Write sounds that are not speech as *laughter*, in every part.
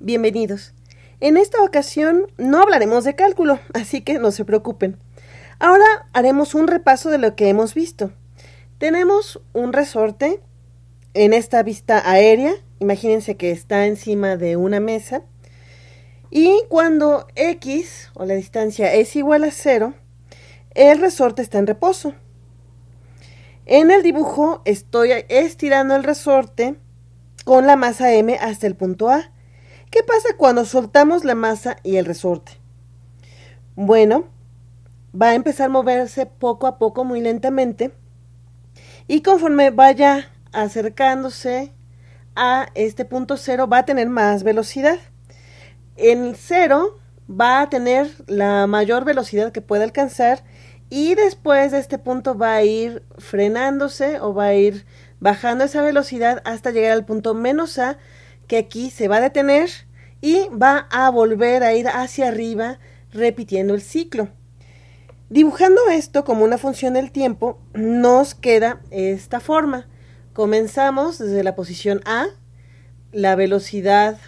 Bienvenidos. En esta ocasión no hablaremos de cálculo, así que no se preocupen. Ahora haremos un repaso de lo que hemos visto. Tenemos un resorte en esta vista aérea, imagínense que está encima de una mesa, y cuando x o la distancia es igual a cero, el resorte está en reposo. En el dibujo estoy estirando el resorte con la masa m hasta el punto A ¿Qué pasa cuando soltamos la masa y el resorte? Bueno, va a empezar a moverse poco a poco, muy lentamente. Y conforme vaya acercándose a este punto cero, va a tener más velocidad. En cero va a tener la mayor velocidad que puede alcanzar y después de este punto va a ir frenándose o va a ir bajando esa velocidad hasta llegar al punto menos A, que aquí se va a detener y va a volver a ir hacia arriba repitiendo el ciclo. Dibujando esto como una función del tiempo, nos queda esta forma. Comenzamos desde la posición A, la velocidad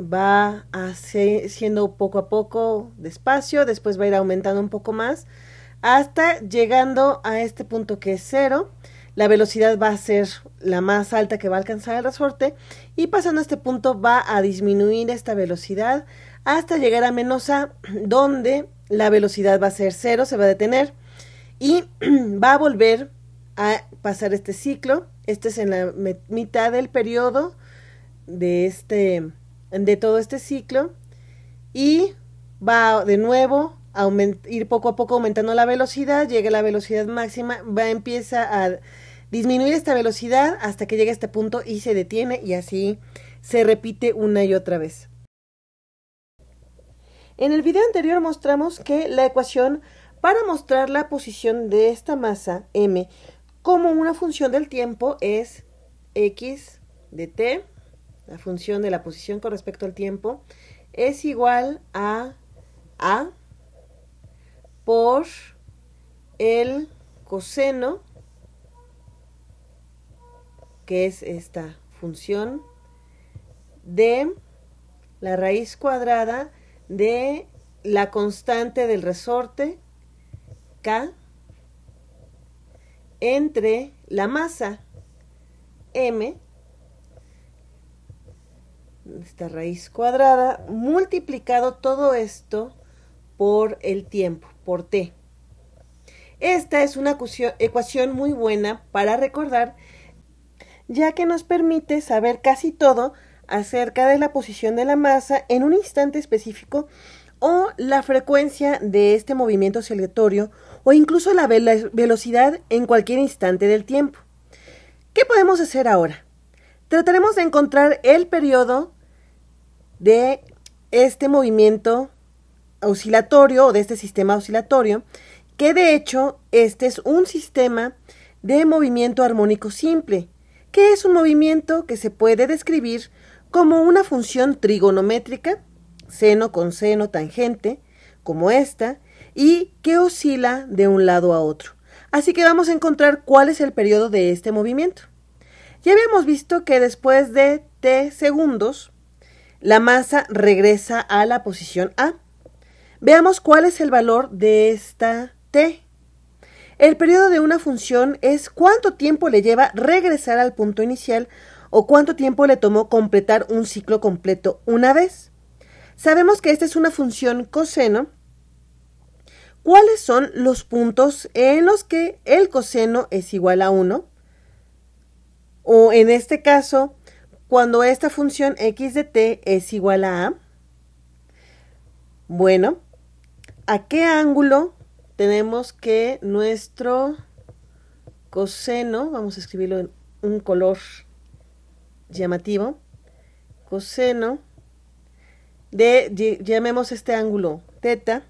va siendo poco a poco despacio, después va a ir aumentando un poco más, hasta llegando a este punto que es cero, la velocidad va a ser la más alta que va a alcanzar el resorte y pasando a este punto va a disminuir esta velocidad hasta llegar a menos A donde la velocidad va a ser cero, se va a detener y *clears throat* va a volver a pasar este ciclo. Este es en la mitad del periodo de este de todo este ciclo y va de nuevo a ir poco a poco aumentando la velocidad, llega a la velocidad máxima, va empieza a disminuir esta velocidad hasta que llegue a este punto y se detiene y así se repite una y otra vez. En el video anterior mostramos que la ecuación para mostrar la posición de esta masa m como una función del tiempo es x de t, la función de la posición con respecto al tiempo, es igual a a por el coseno que es esta función de la raíz cuadrada de la constante del resorte K entre la masa M, esta raíz cuadrada, multiplicado todo esto por el tiempo, por T. Esta es una ecuación muy buena para recordar ya que nos permite saber casi todo acerca de la posición de la masa en un instante específico o la frecuencia de este movimiento oscilatorio o incluso la velocidad en cualquier instante del tiempo. ¿Qué podemos hacer ahora? Trataremos de encontrar el periodo de este movimiento oscilatorio o de este sistema oscilatorio, que de hecho este es un sistema de movimiento armónico simple, que es un movimiento que se puede describir como una función trigonométrica, seno con seno tangente, como esta, y que oscila de un lado a otro. Así que vamos a encontrar cuál es el periodo de este movimiento. Ya habíamos visto que después de t segundos, la masa regresa a la posición A. Veamos cuál es el valor de esta t. El periodo de una función es cuánto tiempo le lleva regresar al punto inicial o cuánto tiempo le tomó completar un ciclo completo una vez. Sabemos que esta es una función coseno. ¿Cuáles son los puntos en los que el coseno es igual a 1? O en este caso, cuando esta función x de t es igual a a. Bueno, ¿a qué ángulo tenemos que nuestro coseno, vamos a escribirlo en un color llamativo, coseno de, llamemos este ángulo teta,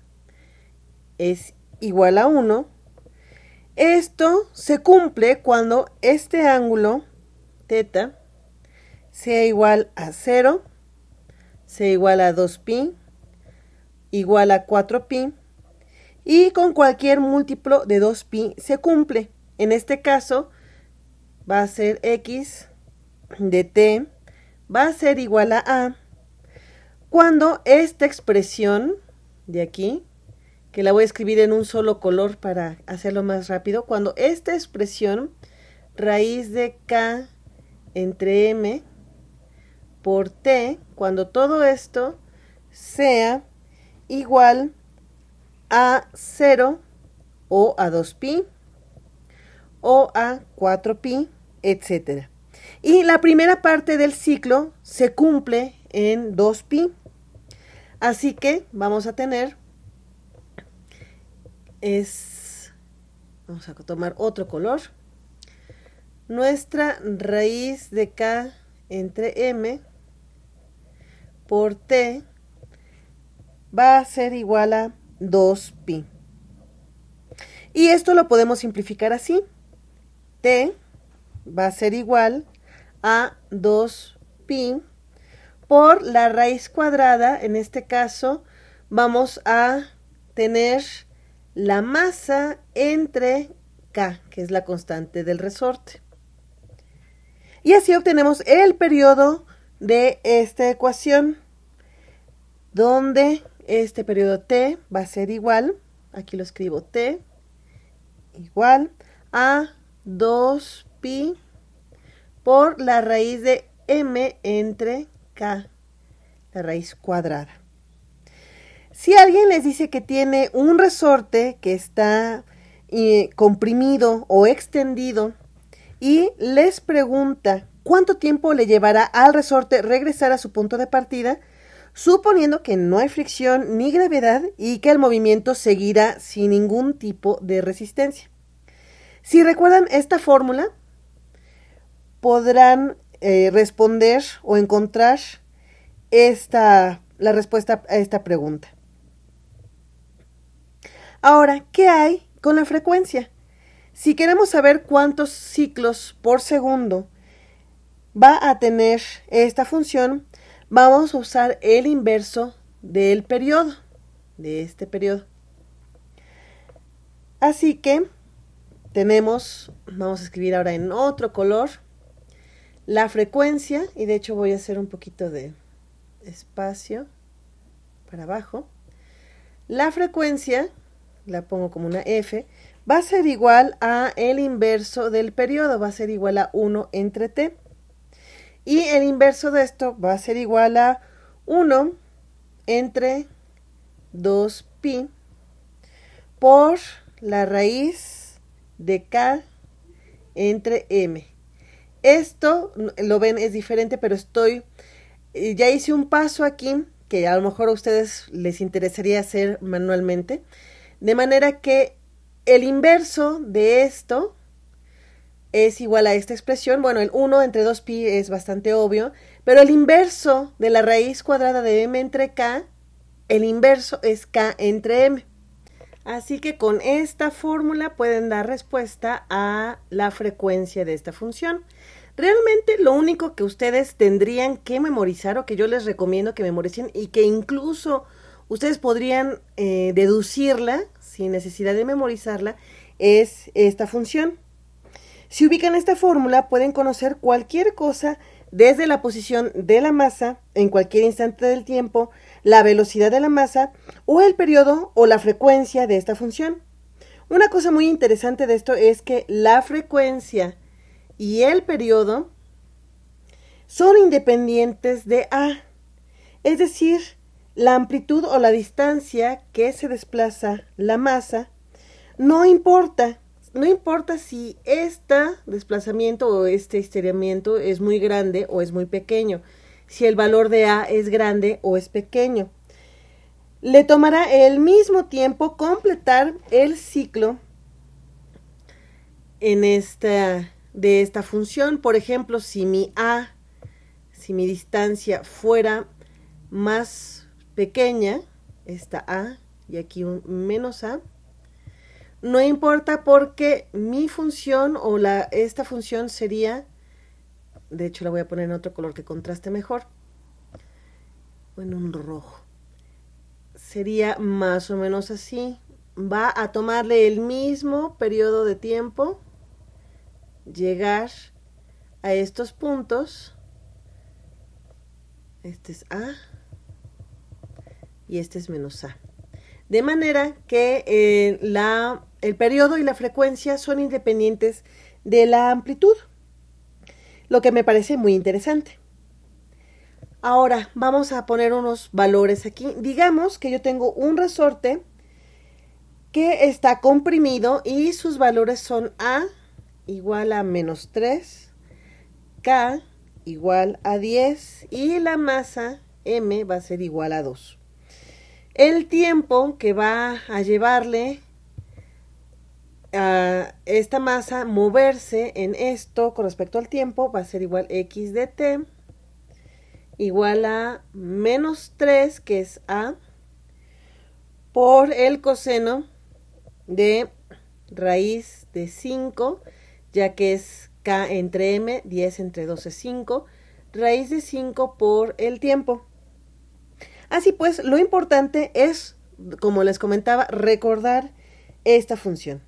es igual a 1. Esto se cumple cuando este ángulo teta, sea igual a 0, sea igual a 2pi, igual a 4pi, y con cualquier múltiplo de 2pi se cumple. En este caso va a ser x de t va a ser igual a a cuando esta expresión de aquí, que la voy a escribir en un solo color para hacerlo más rápido, cuando esta expresión raíz de k entre m por t, cuando todo esto sea igual a 0 o a 2pi o a 4pi, etc. Y la primera parte del ciclo se cumple en 2pi. Así que vamos a tener, es, vamos a tomar otro color, nuestra raíz de k entre m por t va a ser igual a 2pi. Y esto lo podemos simplificar así. T va a ser igual a 2pi por la raíz cuadrada. En este caso vamos a tener la masa entre K, que es la constante del resorte. Y así obtenemos el periodo de esta ecuación, donde este periodo T va a ser igual, aquí lo escribo T, igual a 2pi por la raíz de m entre k, la raíz cuadrada. Si alguien les dice que tiene un resorte que está eh, comprimido o extendido y les pregunta cuánto tiempo le llevará al resorte regresar a su punto de partida, suponiendo que no hay fricción ni gravedad y que el movimiento seguirá sin ningún tipo de resistencia. Si recuerdan esta fórmula, podrán eh, responder o encontrar la respuesta a esta pregunta. Ahora, ¿qué hay con la frecuencia? Si queremos saber cuántos ciclos por segundo va a tener esta función, vamos a usar el inverso del periodo, de este periodo. Así que tenemos, vamos a escribir ahora en otro color, la frecuencia, y de hecho voy a hacer un poquito de espacio para abajo. La frecuencia, la pongo como una F, va a ser igual a el inverso del periodo, va a ser igual a 1 entre T. Y el inverso de esto va a ser igual a 1 entre 2pi por la raíz de k entre m. Esto, lo ven, es diferente, pero estoy, eh, ya hice un paso aquí que a lo mejor a ustedes les interesaría hacer manualmente, de manera que el inverso de esto es igual a esta expresión. Bueno, el 1 entre 2pi es bastante obvio, pero el inverso de la raíz cuadrada de m entre k, el inverso es k entre m. Así que con esta fórmula pueden dar respuesta a la frecuencia de esta función. Realmente lo único que ustedes tendrían que memorizar o que yo les recomiendo que memoricen y que incluso ustedes podrían eh, deducirla sin necesidad de memorizarla es esta función. Si ubican esta fórmula, pueden conocer cualquier cosa desde la posición de la masa en cualquier instante del tiempo, la velocidad de la masa o el periodo o la frecuencia de esta función. Una cosa muy interesante de esto es que la frecuencia y el periodo son independientes de A, es decir, la amplitud o la distancia que se desplaza la masa no importa no importa si este desplazamiento o este estiramiento es muy grande o es muy pequeño, si el valor de A es grande o es pequeño. Le tomará el mismo tiempo completar el ciclo en esta, de esta función. Por ejemplo, si mi A, si mi distancia fuera más pequeña, esta A y aquí un menos A, no importa porque mi función o la, esta función sería, de hecho la voy a poner en otro color que contraste mejor, o en un rojo. Sería más o menos así. Va a tomarle el mismo periodo de tiempo llegar a estos puntos. Este es A y este es menos A. De manera que eh, la el periodo y la frecuencia son independientes de la amplitud, lo que me parece muy interesante. Ahora vamos a poner unos valores aquí. Digamos que yo tengo un resorte que está comprimido y sus valores son A igual a menos 3, K igual a 10 y la masa M va a ser igual a 2. El tiempo que va a llevarle Ah, esta masa moverse en esto con respecto al tiempo va a ser igual x de t igual a menos 3 que es a por el coseno de raíz de 5 ya que es k entre m 10 entre 12 5 raíz de 5 por el tiempo así pues lo importante es como les comentaba recordar esta función